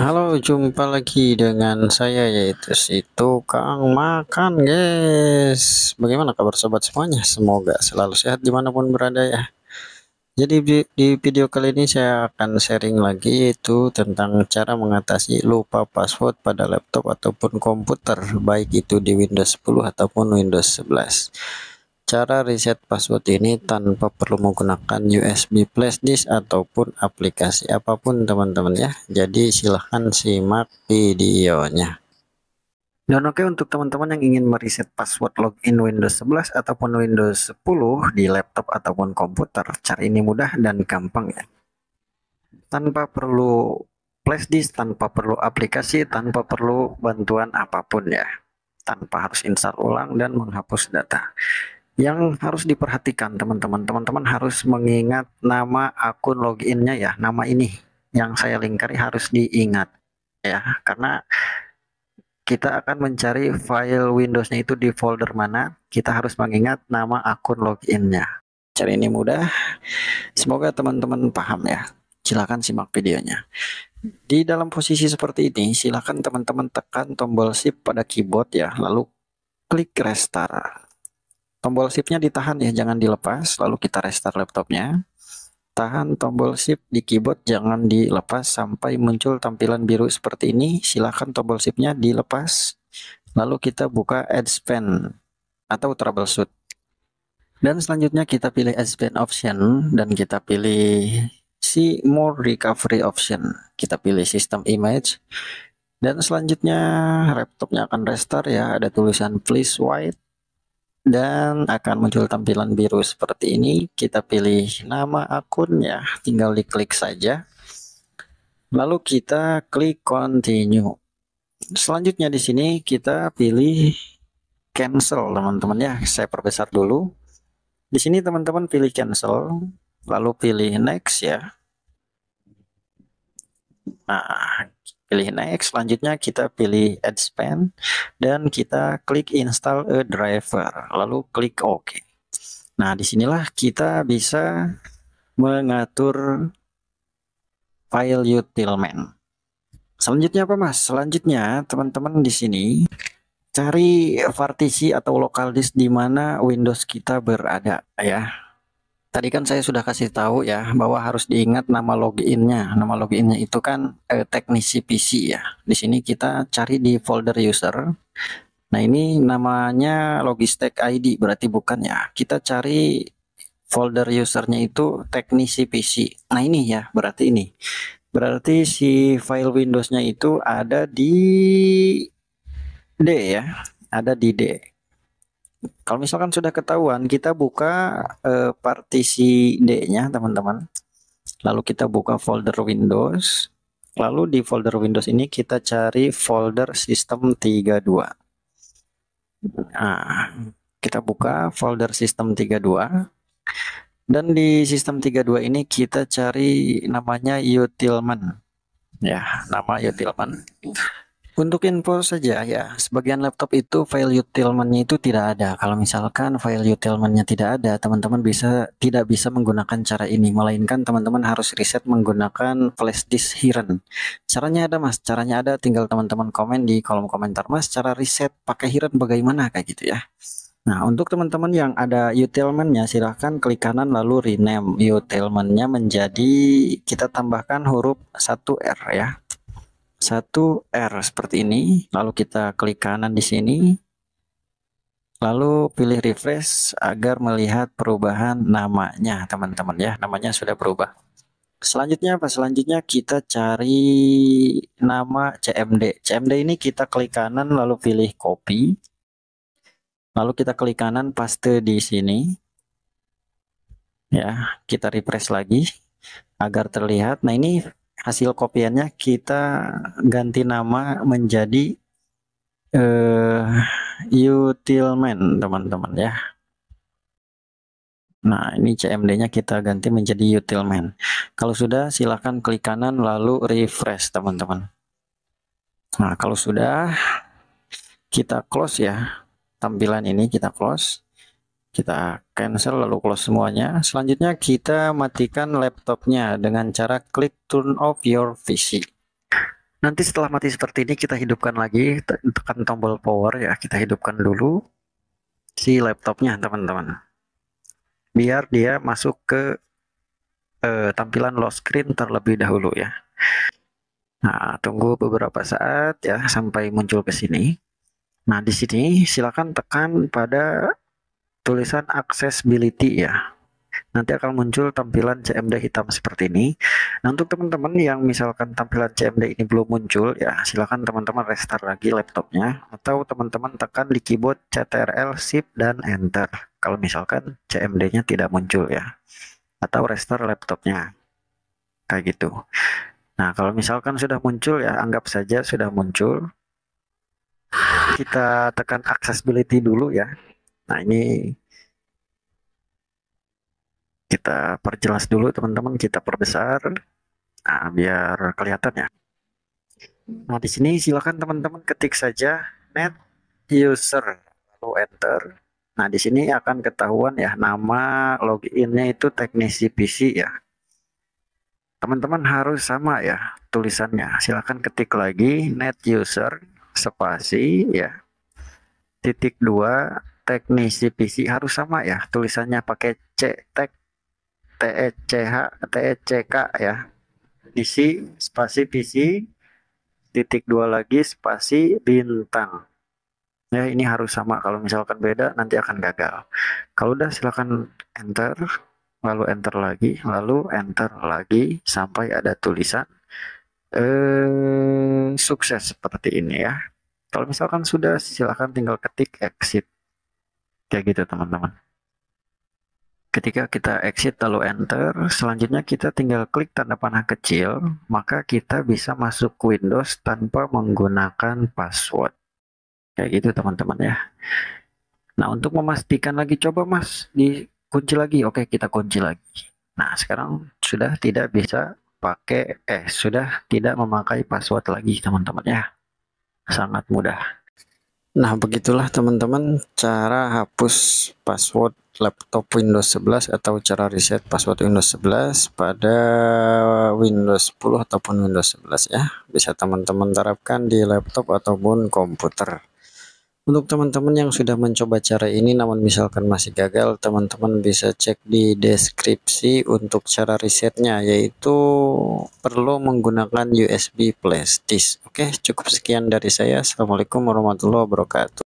Halo, jumpa lagi dengan saya yaitu si tukang makan, guys. Bagaimana kabar sobat semuanya? Semoga selalu sehat dimanapun berada ya. Jadi di, video kali ini saya akan sharing lagi itu tentang cara mengatasi lupa password pada laptop ataupun komputer, baik itu di Windows 10 ataupun Windows 11. Cara reset password ini tanpa perlu menggunakan USB flash disk ataupun aplikasi apapun teman-teman ya. Jadi silahkan simak videonya. Dan oke okay, untuk teman-teman yang ingin mereset password login Windows 11 ataupun Windows 10 di laptop ataupun komputer, cara ini mudah dan gampang ya. Tanpa perlu flash disk, tanpa perlu aplikasi, tanpa perlu bantuan apapun ya. Tanpa harus install ulang dan menghapus data yang harus diperhatikan teman-teman teman-teman harus mengingat nama akun loginnya ya nama ini yang saya lingkari harus diingat ya karena kita akan mencari file Windows-nya itu di folder mana kita harus mengingat nama akun loginnya Cari ini mudah semoga teman-teman paham ya silahkan simak videonya di dalam posisi seperti ini silahkan teman-teman tekan tombol shift pada keyboard ya lalu klik restart Tombol shiftnya ditahan ya, jangan dilepas. Lalu kita restart laptopnya. Tahan tombol shift di keyboard, jangan dilepas sampai muncul tampilan biru seperti ini. Silahkan tombol shiftnya dilepas. Lalu kita buka Edge Pen atau Troubleshoot. Dan selanjutnya kita pilih Edge Pen option dan kita pilih See More Recovery option. Kita pilih System Image. Dan selanjutnya laptopnya akan restart ya. Ada tulisan Please White dan akan muncul tampilan biru seperti ini kita pilih nama akunnya tinggal diklik saja lalu kita klik continue selanjutnya di sini kita pilih cancel teman-teman ya saya perbesar dulu di sini teman-teman pilih cancel lalu pilih next ya nah pilih next selanjutnya kita pilih add span dan kita klik install a driver lalu klik ok nah disinilah kita bisa mengatur file utilman selanjutnya apa mas selanjutnya teman-teman di sini cari partisi atau local disk di mana Windows kita berada ya tadi kan saya sudah kasih tahu ya bahwa harus diingat nama loginnya. Nama loginnya itu kan eh, teknisi PC ya. Di sini kita cari di folder user. Nah ini namanya logistik ID berarti bukan ya. Kita cari folder usernya itu teknisi PC. Nah ini ya berarti ini. Berarti si file Windowsnya itu ada di D ya. Ada di D. Kalau misalkan sudah ketahuan, kita buka eh, partisi D-nya, teman-teman. Lalu kita buka folder Windows. Lalu di folder Windows ini kita cari folder sistem 32. Nah, kita buka folder sistem 32. Dan di sistem 32 ini kita cari namanya utilman. Ya, nama utilman. Untuk info saja ya, sebagian laptop itu file utilment itu tidak ada. Kalau misalkan file utilment-nya tidak ada, teman-teman bisa tidak bisa menggunakan cara ini, melainkan teman-teman harus riset menggunakan flash disk Hiren. Caranya ada Mas, caranya ada tinggal teman-teman komen di kolom komentar Mas cara riset pakai Hiren bagaimana kayak gitu ya. Nah, untuk teman-teman yang ada utilment-nya, silahkan klik kanan lalu rename utilment-nya menjadi kita tambahkan huruf 1R ya satu r seperti ini, lalu kita klik kanan di sini, lalu pilih refresh agar melihat perubahan namanya teman-teman ya, namanya sudah berubah. Selanjutnya apa? Selanjutnya kita cari nama CMD. CMD ini kita klik kanan lalu pilih copy. Lalu kita klik kanan paste di sini. Ya, kita refresh lagi agar terlihat. Nah, ini hasil kopiannya kita ganti nama menjadi uh, utilman teman-teman ya Nah ini CMD-nya kita ganti menjadi utilman kalau sudah silahkan klik kanan lalu refresh teman-teman Nah kalau sudah kita close ya tampilan ini kita close kita cancel lalu close semuanya selanjutnya kita matikan laptopnya dengan cara klik turn off your PC nanti setelah mati seperti ini kita hidupkan lagi tekan tombol power ya kita hidupkan dulu si laptopnya teman-teman biar dia masuk ke eh, tampilan lock screen terlebih dahulu ya nah tunggu beberapa saat ya sampai muncul ke sini nah di sini silakan tekan pada tulisan accessibility ya nanti akan muncul tampilan CMD hitam seperti ini. Nah, untuk teman-teman yang misalkan tampilan CMD ini belum muncul, ya silahkan teman-teman restart lagi laptopnya atau teman-teman tekan di keyboard CTRL Shift dan Enter. Kalau misalkan CMD-nya tidak muncul ya, atau restart laptopnya, kayak gitu. Nah, kalau misalkan sudah muncul ya, anggap saja sudah muncul. Kita tekan accessibility dulu ya. Nah ini kita perjelas dulu teman-teman, kita perbesar nah, biar kelihatan ya. Nah di sini silakan teman-teman ketik saja net user lalu enter. Nah di sini akan ketahuan ya nama loginnya itu teknisi PC ya. Teman-teman harus sama ya tulisannya. Silakan ketik lagi net user spasi ya titik dua teknisi PC harus sama ya tulisannya pakai C tek T E C H T E C K ya isi spasi PC titik dua lagi spasi bintang ya ini harus sama kalau misalkan beda nanti akan gagal kalau udah silahkan enter lalu enter lagi lalu enter lagi sampai ada tulisan eh sukses seperti ini ya kalau misalkan sudah silakan tinggal ketik exit Kayak gitu teman-teman. Ketika kita exit lalu enter, selanjutnya kita tinggal klik tanda panah kecil, maka kita bisa masuk Windows tanpa menggunakan password. Kayak gitu teman-teman ya. Nah untuk memastikan lagi, coba mas dikunci lagi. Oke kita kunci lagi. Nah sekarang sudah tidak bisa pakai, eh sudah tidak memakai password lagi teman-teman ya. Sangat mudah. Nah, begitulah teman-teman cara hapus password laptop Windows 11 atau cara reset password Windows 11 pada Windows 10 ataupun Windows 11 ya. Bisa teman-teman terapkan di laptop ataupun komputer. Untuk teman-teman yang sudah mencoba cara ini namun misalkan masih gagal, teman-teman bisa cek di deskripsi untuk cara risetnya yaitu perlu menggunakan USB flash disk. Oke, cukup sekian dari saya. Assalamualaikum warahmatullahi wabarakatuh.